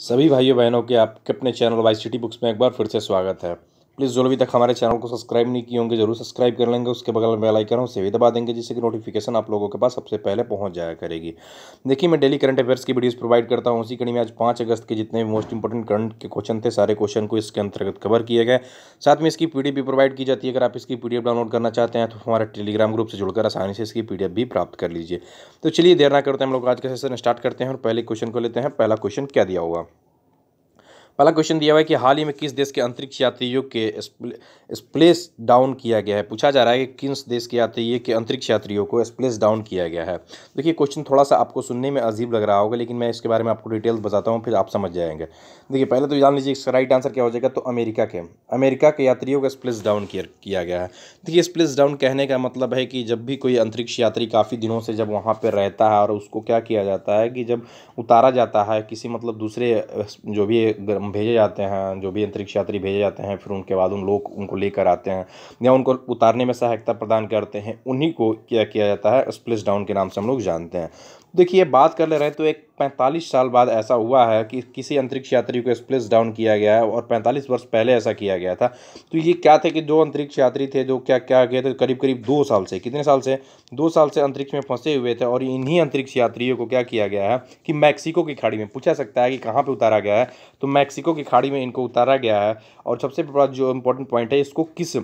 सभी भाइयों बहनों के आपके अपने चैनल वाई सिटी बुक्स में एक बार फिर से स्वागत है प्लीज़ जो अभी तक हमारे चैनल को सब्सक्राइब नहीं किए होंगे जरूर सब्सक्राइब कर लेंगे उसके बगल में बेलाइकन आइकन उसे भी दबा देंगे जिससे कि नोटिफिकेशन आप लोगों के पास सबसे पहले पहुंच जाया करेगी देखिए मैं डेली करंट अफेयर्स की वीडियोस प्रोवाइड करता हूं उसी कड़ी में आज पाँच अगस्त के जितने भी मोस्ट इंपॉर्टेंट करंट के क्वेश्चन थे सारे क्वेश्चन को इसके अंतर्गत कवर किए गए साथ में इसकी पी भी प्रोवाइड की जाती है अगर आप इसकी पी डाउनलोड करना चाहते हैं तो हमारे टेलीग्राम ग्रुप से जुड़कर आसानी से इसकी पी भी प्राप्त कर लीजिए तो चलिए देर ना करते हैं हम लोग आज का सेशन स्टार्ट करते हैं और पहले क्वेश्चन को लेते हैं पहला क्वेश्चन क्या दिया हुआ पहला क्वेश्चन दिया हुआ है कि हाल ही में किस देश के अंतरिक्ष यात्रियों के स्प्लेस डाउन किया गया है पूछा जा रहा है कि किस देश के यात्रियों के अंतरिक्ष यात्रियों को स्प्लेस डाउन किया गया है देखिए क्वेश्चन थोड़ा सा आपको सुनने में अजीब लग रहा होगा लेकिन मैं इसके बारे में आपको डिटेल्स बताता हूँ फिर आप समझ जाएंगे देखिए पहले तो जान लीजिए इसका राइट आंसर क्या हो जाएगा तो अमेरिका के अमेरिका के यात्रियों का स्प्लिस डाउन किया गया है देखिए स्प्लिस डाउन कहने का मतलब है कि जब भी कोई अंतरिक्ष यात्री काफ़ी दिनों से जब वहाँ पर रहता है और उसको क्या किया जाता है कि जब उतारा जाता है किसी मतलब दूसरे जो भी भेजे जाते हैं जो भी अंतरिक्ष यात्री भेजे जाते हैं फिर उनके बाद उन लोग उनको लेकर आते हैं या उनको उतारने में सहायता प्रदान करते हैं उन्हीं को क्या किया जाता है स्प्लिस डाउन के नाम से हम लोग जानते हैं देखिए बात कर ले रहे हैं तो एक 45 साल बाद ऐसा हुआ है कि किसी अंतरिक्ष यात्री को स्प्लेस डाउन किया गया है और 45 वर्ष पहले ऐसा किया गया था तो ये क्या थे कि जो अंतरिक्ष यात्री थे जो क्या क्या गए थे करीब करीब दो साल से कितने साल से दो साल से अंतरिक्ष में फंसे हुए थे और इन्हीं अंतरिक्ष यात्रियों को क्या किया गया है कि मैक्सिको की खाड़ी में पूछा सकता है कि कहाँ पर उतारा गया है तो मैक्सिको की खाड़ी में इनको उतारा गया है और सबसे बड़ा जो इंपॉर्टेंट पॉइंट है इसको किस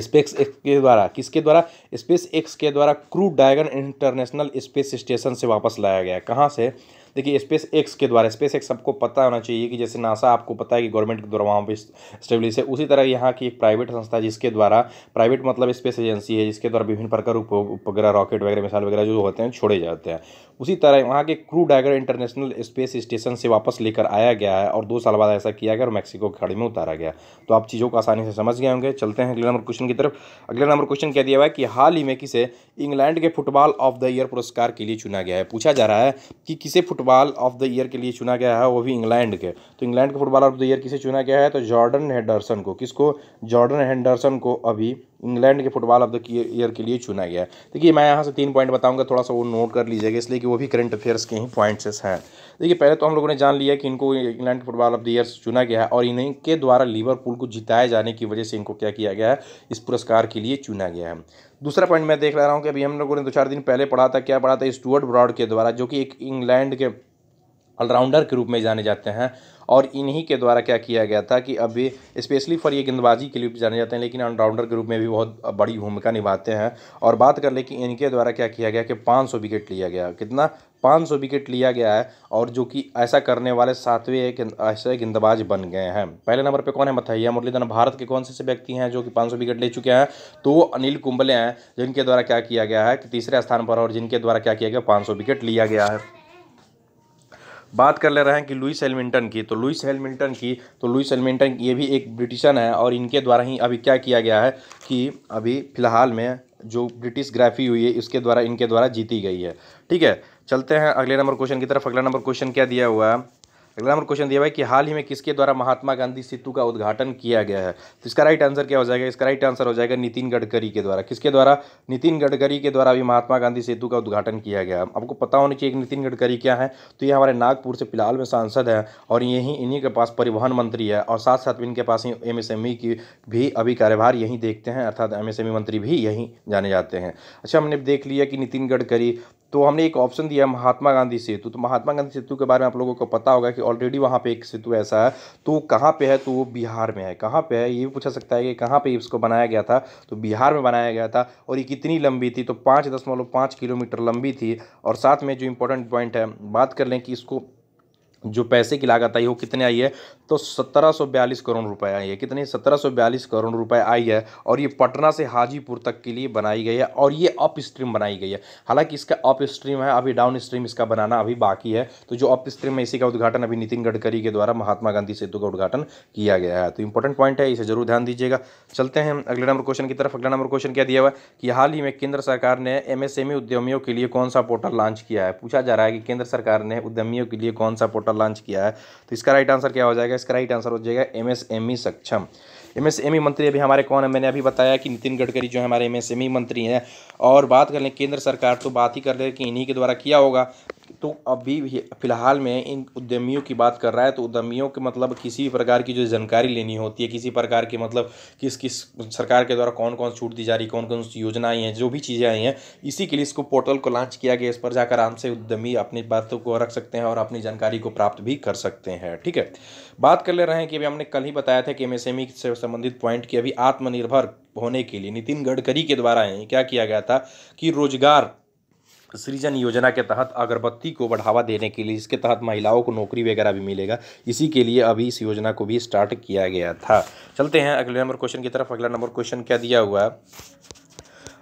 स्पेस एक्स के द्वारा किसके द्वारा स्पेस एक्स के द्वारा crew Dragon International Space Station से वापस लाया गया कहाँ से देखिए स्पेस एक्स के द्वारा स्पेस एक्स सबको पता होना चाहिए कि जैसे नासा आपको पता है कि गवर्नमेंट के द्वारा वहाँ पर स्टेब्लिश है उसी तरह यहाँ की एक प्राइवेट संस्था जिसके द्वारा प्राइवेट मतलब स्पेस एजेंसी है जिसके द्वारा विभिन्न प्रकार उपग्रह रॉकेट वगैरह मिसाइल वगैरह जो होते हैं छोड़े जाते हैं उसी तरह वहाँ के crew Dragon International Space Station से वापस लेकर आया गया है और दो साल बाद ऐसा किया गया और मैक्सिको की खाड़ी में उतारा गया तो आप चीज़ों को आसानी से समझ गए होंगे चलते हैं अगले नंबर क्वेश्चन की तरफ अगले नंबर क्वेश्चन कह दिया हुआ है कि हाल ही में किसे इंग्लैंड के फुटबॉल ऑफ द ईयर पुरस्कार के लिए चुना गया है पूछा जा रहा है कि किसे फुटबॉल ऑफ द ईयर के लिए चुना गया है वो भी इंग्लैंड के तो इंग्लैंड के फुटबॉल ऑफ द ईयर किसे चुना गया है तो जॉर्डन हेंडरसन को किसको जॉर्डन हेंडरसन को अभी इंग्लैंड के फुटबॉल ऑफ द ईयर के लिए चुना गया देखिए मैं यहाँ से तीन पॉइंट बताऊँगा थोड़ा सा वो नोट कर लीजिएगा इसलिए कि वो भी करंट अफेयर्स के ही पॉइंट्स हैं देखिए पहले तो हम लोगों ने जान लिया कि इनको England football of the year चुना गया है और इन्हीं के द्वारा लिवरपूल को जिताए जाने की वजह से इनको क्या किया गया है इस पुरस्कार के लिए चुना गया है दूसरा पॉइंट मैं देख रहा हूँ कि अभी हम लोगों ने दो चार दिन पहले पढ़ा था क्या पढ़ा था स्टूअर्ट ब्रॉड के द्वारा जो कि एक इंग्लैंड के ऑलराउंडर के रूप में जाने जाते हैं और इन्हीं के द्वारा क्या किया गया था कि अभी स्पेशली फॉर ये गेंदबाजी के लिए जाने जाते हैं लेकिन ऑलराउंडर के रूप में भी बहुत बड़ी भूमिका निभाते हैं और बात कर ले कि इनके द्वारा क्या किया गया कि 500 विकेट लिया गया कितना 500 विकेट लिया गया है और जो कि ऐसा करने वाले सातवें एक ऐसे गेंदबाज बन गए हैं पहले नंबर पे कौन है मथैया मुरलीधरन भारत के कौन से ऐसे व्यक्ति हैं जो कि 500 विकेट ले चुके हैं तो वो अनिल कुंबले हैं जिनके द्वारा क्या किया गया है कि तीसरे स्थान पर और जिनके द्वारा क्या किया गया पाँच विकेट लिया गया है बात कर ले रहे हैं कि लुइस एलमिंटन की तो लुइस एलमिंटन की तो लुइस एलमिंटन ये भी एक ब्रिटिशन है और इनके द्वारा ही अभी क्या किया गया है कि अभी फ़िलहाल में जो ब्रिटिश ग्राफी हुई है इसके द्वारा इनके द्वारा जीती गई है ठीक है चलते हैं अगले नंबर क्वेश्चन की तरफ अगला नंबर क्वेश्चन क्या दिया हुआ है अगला नंबर क्वेश्चन दिया है कि हाल ही में किसके द्वारा महात्मा गांधी सेतु का उद्घाटन किया गया है तो इसका राइट आंसर क्या हो जाएगा इसका राइट आंसर हो जाएगा नितिन गडकरी के द्वारा किसके द्वारा नितिन गडकरी के द्वारा अभी महात्मा गांधी सेतु का उद्घाटन किया गया आपको पता होना चाहिए नितिन गडकरी क्या है तो ये हमारे नागपुर से फिलहाल में सांसद हैं और यहीं इन्हीं के पास परिवहन मंत्री है और साथ साथ में इनके पास ही एम e की भी अभी कार्यभार यहीं देखते हैं अर्थात एम e मंत्री भी यहीं जाने जाते हैं अच्छा हमने देख लिया कि नितिन गडकरी तो हमने एक ऑप्शन दिया महात्मा गांधी सेतु तो महात्मा गांधी सेतु के बारे में आप लोगों को पता होगा कि कि ऑलरेडी वहाँ पे एक सेतु ऐसा है तो कहाँ पे है तो वो बिहार में है कहाँ पे है ये भी पूछा सकता है कि कहाँ पे इसको बनाया गया था तो बिहार में बनाया गया था और ये कितनी लंबी थी तो पाँच दशमलव पाँच किलोमीटर लंबी थी और साथ में जो इम्पोर्टेंट पॉइंट है बात कर लें कि इसको जो पैसे की लागत आई हो कितने आई है तो सत्रह सौ बयालीस करोड़ रुपए आई है कितनी सत्रह सौ बयालीस करोड़ रुपए आई है और ये पटना से हाजीपुर तक के लिए बनाई गई है और ये अप स्ट्रीम बनाई गई है हालांकि इसका अप स्ट्रीम है अभी डाउन स्ट्रीम इसका बनाना अभी बाकी है तो जो अप स्ट्रीम है इसी का उद्घाटन अभी नितिन गडकरी के द्वारा महात्मा गांधी सेतु का उद्घाटन किया गया है तो इंपॉर्टेंट पॉइंट है इसे जरूर ध्यान दीजिएगा चलते हैं अगले नंबर क्वेश्चन की तरफ अगला नंबर क्वेश्चन क्या दिया हुआ है कि हाल ही में केंद्र सरकार ने एमएसएमई e उद्यमियों के लिए कौन सा पोर्टल लॉन्च किया है पूछा जा रहा है कि केंद्र सरकार ने उद्यमियों के लिए कौन सा पोर्टल आपका लॉन्च किया है तो इसका राइट आंसर क्या हो जाएगा इसका राइट आंसर हो जाएगा एमएसएमई e सक्षम एमएसएमई e मंत्री अभी हमारे कौन है मैंने अभी बताया कि नितिन गडकरी जो है हमारे एमएसएमई e मंत्री हैं और बात कर लें केंद्र सरकार तो बात ही कर ले कि इन्हीं के द्वारा किया होगा तो अभी फ़िलहाल में इन उद्यमियों की बात कर रहा है तो उद्यमियों के मतलब किसी भी प्रकार की जो जानकारी लेनी होती है किसी प्रकार के मतलब किस किस सरकार के द्वारा कौन कौन छूट दी जा रही कौन कौन सी योजनाएं हैं जो भी चीज़ें आई हैं इसी के लिए इसको पोर्टल को लॉन्च किया गया इस पर जाकर आराम से उद्यमी अपनी बातों को रख सकते हैं और अपनी जानकारी को प्राप्त भी कर सकते हैं ठीक है बात कर ले रहे हैं कि अभी हमने कल ही बताया था कि एम e से संबंधित पॉइंट की अभी आत्मनिर्भर होने के लिए नितिन गडकरी के द्वारा क्या किया गया था कि रोजगार सृजन योजना के तहत अगरबत्ती को बढ़ावा देने के लिए इसके तहत महिलाओं को नौकरी वगैरह भी मिलेगा इसी के लिए अभी इस योजना को भी स्टार्ट किया गया था चलते हैं अगले नंबर क्वेश्चन की तरफ अगला नंबर क्वेश्चन क्या दिया हुआ है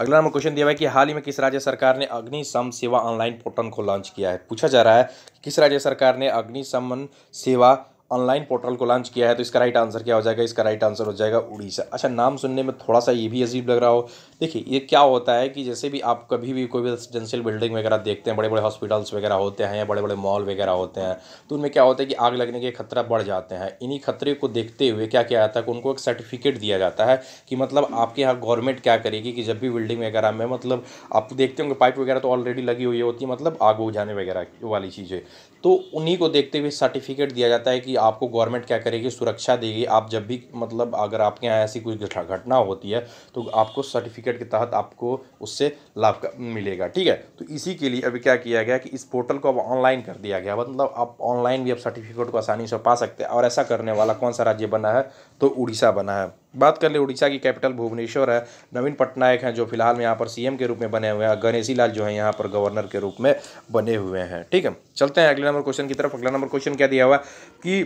अगला नंबर क्वेश्चन दिया हुआ है कि हाल ही में किस राज्य सरकार ने अग्निशम सेवा ऑनलाइन पोर्टल को लॉन्च किया है पूछा जा रहा है कि किस राज्य सरकार ने अग्निशमन सेवा ऑनलाइन पोर्टल को लॉन्च किया है तो इसका राइट आंसर क्या हो जाएगा इसका राइट आंसर हो जाएगा उड़ीसा अच्छा नाम सुनने में थोड़ा सा ये भी अजीब लग रहा हो देखिए ये क्या होता है कि जैसे भी आप कभी भी कोई भी रेजिडेंशियल बिल्डिंग वगैरह देखते हैं बड़े बड़े हॉस्पिटल्स वगैरह होते हैं या बड़े बड़े मॉल वगैरह होते हैं तो उनमें क्या होता है कि आग लगने के खतरा बढ़ जाते हैं इन्हीं खतरे को देखते हुए क्या किया जाता है कि उनको एक सर्टिफिकेट दिया जाता है कि मतलब आपके यहाँ गवर्नमेंट क्या करेगी कि जब भी बिल्डिंग वगैरह में मतलब आप तो देखते होंगे पाइप वगैरह तो ऑलरेडी लगी हुई होती है मतलब आग उजाने वगैरह वाली चीज़ें तो उन्हीं को देखते हुए सर्टिफिकेट दिया जाता है कि आपको गवर्नमेंट क्या करेगी सुरक्षा देगी आप जब भी मतलब अगर आपके यहाँ ऐसी कोई घटना होती है तो आपको सर्टिफिकेट के तहत आपको उससे लाभ मिलेगा ठीक है तो इसी के लिए अभी क्या किया गया कि इस पोर्टल को अब ऑनलाइन कर दिया गया मतलब आप ऑनलाइन भी अब सर्टिफिकेट को आसानी से पा सकते हैं और ऐसा करने वाला कौन सा राज्य बना है तो उड़ीसा बना है बात कर ले उड़ीसा की कैपिटल भुवनेश्वर है नवीन पटनायक हैं जो फिलहाल में यहाँ पर सीएम के रूप में बने हुए हैं गणेशी लाल जो है यहाँ पर गवर्नर के रूप में बने हुए हैं ठीक है चलते हैं अगले नंबर क्वेश्चन की तरफ अगला नंबर क्वेश्चन क्या दिया हुआ कि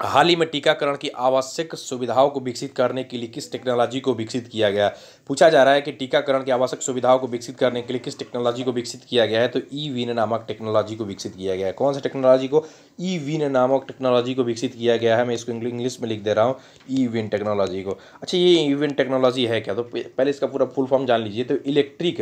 हाल ही में टीकाकरण की आवश्यक सुविधाओं को विकसित करने के लिए किस टेक्नोलॉजी को विकसित किया गया पूछा जा रहा है कि टीकाकरण की आवश्यक सुविधाओं को विकसित करने के लिए किस टेक्नोलॉजी को विकसित किया गया है तो ई विन नामक टेक्नोलॉजी को विकसित किया गया है कौन सा टेक्नोलॉजी को ई विन नामक टेक्नोलॉजी को विकसित किया गया है मैं इसको इंग्लिश में लिख दे रहा हूँ ई विन टेक्नोलॉजी को अच्छा ये ई विन टेक्नोलॉजी है क्या तो पहले इसका पूरा फुल फॉर्म जान लीजिए तो electric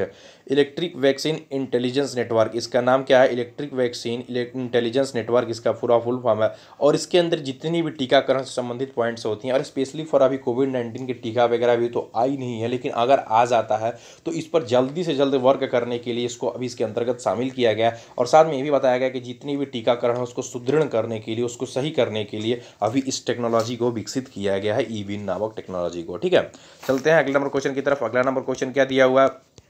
electric vaccine intelligence network इसका नाम क्या है इलेक्ट्रिक वैक्सीन इंटेलिजेंस नेटवर्क इसका पूरा फुल फॉर्म है और इसके अंदर जितने जितनी भी टीकाकरण से संबंधित पॉइंट्स होती हैं और स्पेशली फॉर अभी कोविड नाइन्टीन के टीका वगैरह भी तो आई नहीं है लेकिन अगर आ जाता है तो इस पर जल्दी से जल्द वर्क करने के लिए इसको अभी इसके अंतर्गत शामिल किया गया और साथ में ये भी बताया गया कि जितनी भी टीकाकरण है उसको सुदृढ़ करने के लिए उसको सही करने के लिए अभी इस टेक्नोलॉजी को विकसित किया गया है ई e नामक टेक्नोलॉजी को ठीक है चलते हैं अगले नंबर क्वेश्चन की तरफ अगला नंबर क्वेश्चन क्या दिया हुआ है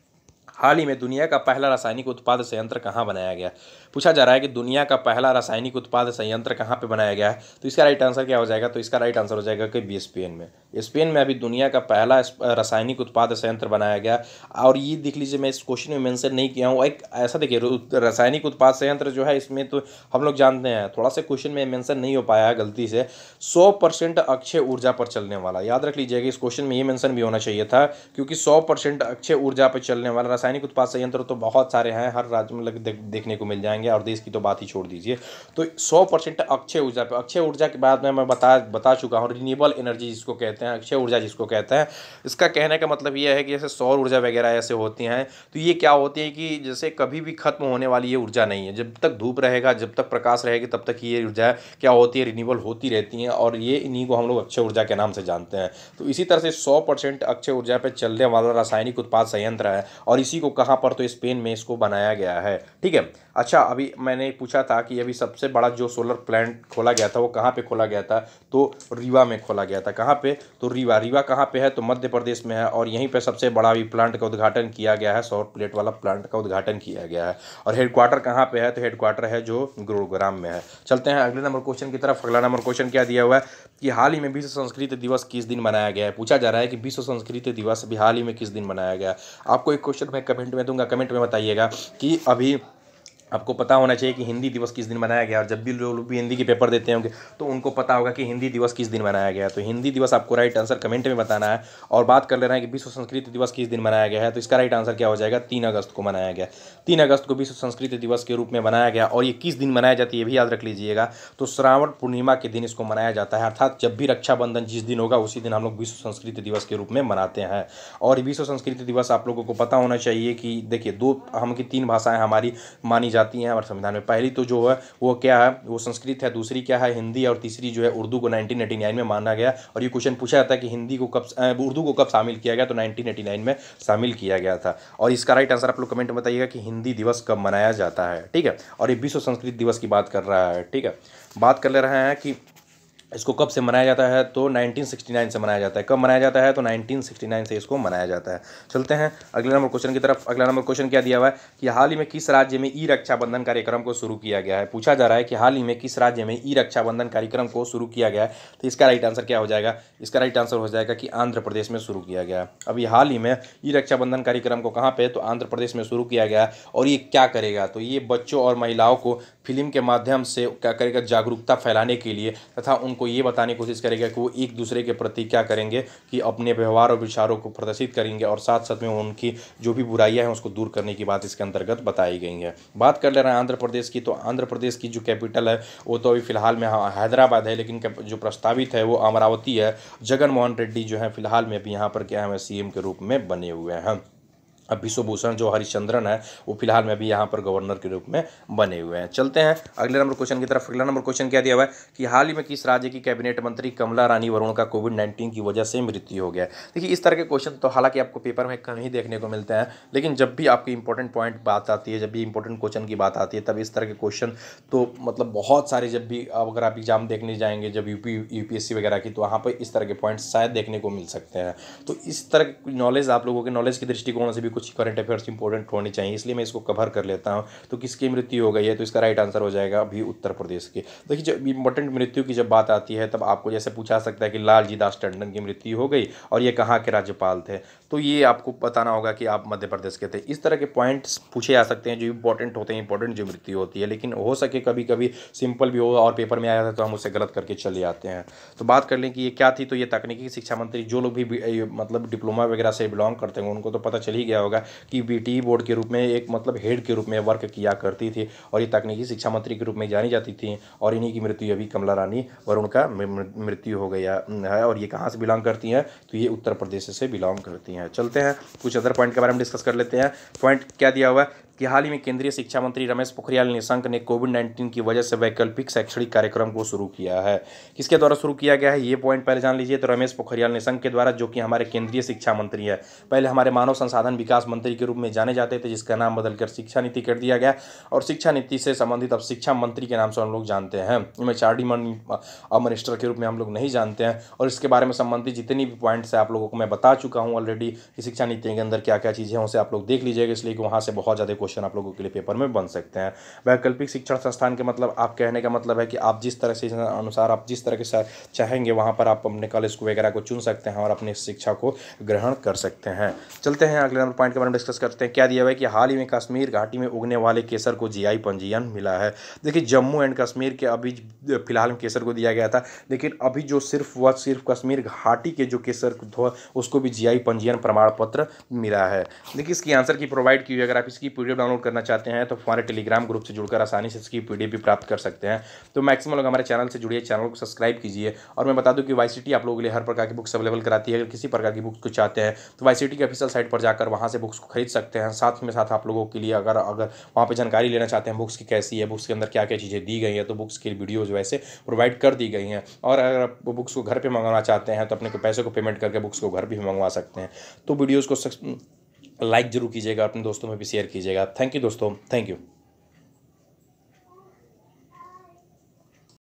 हाल ही में दुनिया का पहला रासायनिक उत्पाद संयंत्र कहाँ बनाया गया पूछा जा रहा है कि दुनिया का पहला रासायनिक उत्पाद संयंत्र कहाँ पे बनाया गया है तो इसका राइट आंसर क्या हो जाएगा तो इसका राइट आंसर हो जाएगा कि बी में स्पेन में अभी दुनिया का पहला रासायनिक उत्पाद संयंत्र बनाया गया और ये देख लीजिए मैं इस क्वेश्चन में मेंशन नहीं किया हूँ एक ऐसा देखिए रासायनिक उत्पाद संयंत्र जो है इसमें तो हम लोग जानते हैं थोड़ा सा क्वेश्चन में मैंसन नहीं हो पाया है गलती से सौ परसेंट अक्षय ऊर्जा पर चलने वाला याद रख लीजिएगा इस क्वेश्चन में ये मैंसन भी होना चाहिए था क्योंकि सौ परसेंट अक्षय ऊर्जा पर चलने वाला रासायनिक उत्पाद संयंत्र तो बहुत सारे हैं हर राज्य में लग देखने को मिल जाएंगे और देश की तो बात ही छोड़ दीजिए तो सौ परसेंट अक्षय ऊर्जा पर अक्षय ऊर्जा के बाद में मैं बता बता चुका हूँ रिन्यूएबल एनर्जी जिसको कहते हैं हैं अक्षय ऊर्जा जिसको कहते हैं इसका कहने का मतलब यह है कि जैसे सौर ऊर्जा वगैरह ऐसे होती हैं तो ये क्या होती है कि जैसे कभी भी खत्म होने वाली ये ऊर्जा नहीं है जब तक धूप रहेगा जब तक प्रकाश रहेगी तब तक ये ऊर्जा क्या होती है रिन्यूबल होती रहती हैं और ये इन्हीं को हम लोग अक्षय ऊर्जा के नाम से जानते हैं तो इसी तरह से सौ अक्षय ऊर्जा पर चलने वाला रासायनिक उत्पाद संयंत्र है और इसी को कहाँ पर तो स्पेन में इसको बनाया गया है ठीक है अच्छा अभी मैंने पूछा था कि अभी सबसे बड़ा जो सोलर प्लांट खोला गया था वो कहाँ पे खोला गया था तो रीवा में खोला गया था कहाँ पे तो रीवा रीवा कहाँ पे है तो मध्य प्रदेश में है और यहीं पे सबसे बड़ा भी प्लांट का उद्घाटन किया गया है सौर प्लेट वाला प्लांट का उद्घाटन किया गया है और हेडक्वार्टर कहाँ पे है तो हेडक्वार्टर है जो गुरुग्राम में है चलते हैं अगले नंबर क्वेश्चन की तरफ अगला नंबर क्वेश्चन क्या दिया हुआ है कि हाल ही में विश्व संस्कृत दिवस किस दिन मनाया गया है पूछा जा रहा है कि विश्व संस्कृत दिवस अभी हाल ही में किस दिन मनाया गया आपको एक क्वेश्चन मैं कमेंट में दूंगा कमेंट में बताइएगा कि अभी आपको पता होना चाहिए कि हिंदी दिवस किस दिन मनाया गया और जब भी लोग भी हिंदी के पेपर देते होंगे तो उनको पता होगा कि हिंदी दिवस किस दिन मनाया गया तो हिंदी दिवस आपको राइट आंसर कमेंट में बताना है और बात कर लेना है कि विश्व संस्कृति दिवस किस दिन मनाया गया है तो इसका राइट आंसर क्या हो जाएगा तीन अगस्त को मनाया गया तीन अगस्त को विश्व संस्कृति दिवस के रूप में मनाया गया और ये किस दिन मनाया जाती है ये भी याद रख लीजिएगा तो श्रावण पूर्णिमा के दिन इसको मनाया जाता है अर्थात जब भी रक्षाबंधन जिस दिन होगा उसी दिन हम लोग विश्व संस्कृति दिवस के रूप में मनाते हैं और विश्व संस्कृति दिवस आप लोगों को पता होना चाहिए कि देखिए दो हम की तीन भाषाएँ हमारी मानी जाती हैं हमारे संविधान में पहली तो जो है वो क्या है वो संस्कृत है दूसरी क्या है हिंदी और तीसरी जो है उर्दू को नाइनटीन में माना गया और ये क्वेश्चन पूछा जाता है कि हिंदी को कब उर्दू को कब शामिल किया गया तो नाइनटीन में शामिल किया गया था और इसका राइट आंसर आप लोग कमेंट में बताइएगा कि हिंदी दिवस कब मनाया जाता है ठीक है और ये विश्व संस्कृत दिवस की बात कर रहा है ठीक है बात कर ले रहे हैं कि इसको कब से मनाया जाता है तो 1969 से मनाया जाता है कब मनाया जाता है तो 1969 से इसको मनाया जाता है चलते हैं अगले नंबर क्वेश्चन की तरफ अगला नंबर क्वेश्चन क्या दिया हुआ है कि हाल ही में किस राज्य में ई रक्षाबंधन कार्यक्रम को शुरू किया गया है पूछा जा रहा है कि हाल ही में किस राज्य में ई रक्षाबंधन कार्यक्रम को शुरू किया गया है तो इसका राइट आंसर क्या हो जाएगा इसका राइट आंसर हो जाएगा कि आंध्र प्रदेश में शुरू किया गया है अभी हाल ही में ई रक्षाबंधन कार्यक्रम को कहाँ पर तो आंध्र प्रदेश में शुरू किया गया और ये क्या करेगा तो ये बच्चों और महिलाओं को फिल्म के माध्यम से क्या करेगा जागरूकता फैलाने के लिए तथा उनको को ये बताने की कोशिश करेगा कि वो एक दूसरे के प्रति क्या करेंगे कि अपने व्यवहार और विचारों को प्रदर्शित करेंगे और साथ साथ में उनकी जो भी बुराइयाँ हैं उसको दूर करने की बात इसके अंतर्गत बताई गई है बात कर ले रहे हैं आंध्र प्रदेश की तो आंध्र प्रदेश की जो कैपिटल है वो तो अभी फिलहाल में हाँ, हैदराबाद है लेकिन जो प्रस्तावित है वो अमरावती है जगन रेड्डी जो है फिलहाल में भी यहाँ पर क्या है सीएम के रूप में बने हुए हैं अब विश्वभूषण जो हरिश्चंद्रन है वो फिलहाल में अभी यहाँ पर गवर्नर के रूप में बने हुए हैं चलते हैं अगले नंबर क्वेश्चन की तरफ अगला नंबर क्वेश्चन क्या दिया हुआ है कि हाल ही में किस राज्य की कैबिनेट मंत्री कमला रानी वरुण का कोविड नाइन्टीन की वजह से मृत्यु हो गया देखिए इस तरह के क्वेश्चन तो हालांकि आपको पेपर में कहीं देखने को मिलते हैं लेकिन जब भी आपकी इंपॉर्टेंट पॉइंट बात आती है जब भी इंपॉर्टेंट क्वेश्चन की बात आती है तब इस तरह के क्वेश्चन तो मतलब बहुत सारे जब भी अगर आप एग्जाम देखने जाएंगे जब यूपी यूपीएससी वगैरह की तो वहाँ पर इस तरह के पॉइंट्स शायद देखने को मिल सकते हैं तो इस तरह की नॉलेज आप लोगों के नॉलेज के दृष्टिकोण से भी कुछ करंट अफेयर्स इंपॉर्टेंट होने चाहिए इसलिए मैं इसको कवर कर लेता हूँ तो किसकी मृत्यु हो गई है तो इसका राइट आंसर हो जाएगा अभी उत्तर प्रदेश की देखिए जब इंपॉर्टेंट मृत्यु की जब बात आती है तब आपको जैसे पूछा सकता है कि लालजी दास टंडन की मृत्यु हो गई और ये कहाँ के राज्यपाल थे तो ये आपको बताना होगा कि आप मध्य प्रदेश के थे इस तरह के पॉइंट्स पूछे जा सकते हैं जो इंपॉर्टेंट होते हैं इंपॉर्टेंट जो मृत्यु होती है लेकिन हो सके कभी कभी सिंपल भी हो और पेपर में आया था तो हम उसे गलत करके चले जाते हैं तो बात कर लें कि ये क्या थी तो ये तकनीकी शिक्षा मंत्री जो लोग भी, भी मतलब डिप्लोमा वगैरह से बिलोंग करते हैं उनको तो पता चल ही गया होगा कि बी बोर्ड e के रूप में एक मतलब हेड के रूप में वर्क किया करती थी और ये तकनीकी शिक्षा मंत्री के रूप में जानी जाती थी और इन्हीं की मृत्यु अभी कमला रानी वरुण का मृत्यु हो गया है और ये कहाँ से बिलोंग करती हैं तो ये उत्तर प्रदेश से बिलोंग करती हैं चलते हैं कुछ अदर पॉइंट के बारे में डिस्कस कर लेते हैं पॉइंट क्या दिया हुआ है कि हाल ही में केंद्रीय शिक्षा मंत्री रमेश पोखरियाल निशंक ने कोविड नाइन्टीन की वजह से वैकल्पिक शैक्षणिक कार्यक्रम को शुरू किया है किसके द्वारा शुरू किया गया है ये पॉइंट पहले जान लीजिए तो रमेश पोखरियाल निशंक के द्वारा जो कि हमारे केंद्रीय शिक्षा मंत्री है पहले हमारे मानव संसाधन विकास मंत्री के रूप में जाने जाते थे जिसका नाम बदलकर शिक्षा नीति कर दिया गया और शिक्षा नीति से संबंधित अब शिक्षा मंत्री के नाम से हम लोग जानते हैं इनमें चार्डी मिनिस्टर के रूप में हम लोग नहीं जानते हैं और इसके बारे में संबंधित जितनी भी पॉइंट्स है आप लोगों को मैं बता चुका हूँ ऑलरेडी कि शिक्षा नीति के अंदर क्या क्या चीज़ें हैं उसे आप लोग देख लीजिएगा इसलिए कि वहाँ से बहुत ज़्यादा क्वेश्चन आप लोगों के लिए पेपर में बन सकते हैं वैकल्पिक शिक्षण संस्थान के मतलब आप कहने का मतलब है कि आप जिस तरह से अनुसार आप जिस तरह के साथ चाहेंगे वहाँ पर आप अपने कॉलेज को वगैरह को चुन सकते हैं और अपनी शिक्षा को ग्रहण कर सकते हैं चलते हैं अगले नंबर पॉइंट के बारे में डिस्कस करते हैं क्या दिया हुआ है कि हाल ही में कश्मीर घाटी में उगने वाले केसर को जी पंजीयन मिला है देखिए जम्मू एंड कश्मीर के अभी फिलहाल में केसर को दिया गया था लेकिन अभी जो सिर्फ व सिर्फ कश्मीर घाटी के जो केसर उसको भी जीआई पंजीयन प्रमाण पत्र मिला है देखिए इसकी आंसर की प्रोवाइड की हुई अगर आप इसकी पूरी पीडीएफ डाउनलोड करना चाहते हैं तो हमारे टेलीग्राम ग्रुप से जुड़कर आसानी से इसकी पीडीएफ भी प्राप्त कर सकते हैं तो मैक्सिमम लोग हमारे चैनल से जुड़िए चैनल को सब्सक्राइब कीजिए और मैं बता दूँ कि वाई आप लोगों के लिए हर प्रकार की बुक्स अवेलेबल कराती है अगर किसी प्रकार की बुक्स को चाहते हैं तो वाई की ऑफिशियल साइट पर जाकर वहाँ से बुक्स को खरीद सकते हैं साथ में साथ आप लोगों के लिए अगर अगर वहाँ पर जानकारी लेना चाहते हैं बुक्स की कैसी है बुक्स के अंदर क्या क्या चीज़ें दी गई हैं तो बुक्स की वीडियोज़ वैसे प्रोवाइड कर दी गई हैं और अगर आप बुक्स को घर पर मंगवाना चाहते हैं तो अपने पैसे को पेमेंट करके बुक्स को घर भी मंगवा सकते हैं तो वीडियोज़ को लाइक ज़रूर कीजिएगा अपने दोस्तों में भी शेयर कीजिएगा थैंक यू दोस्तों थैंक यू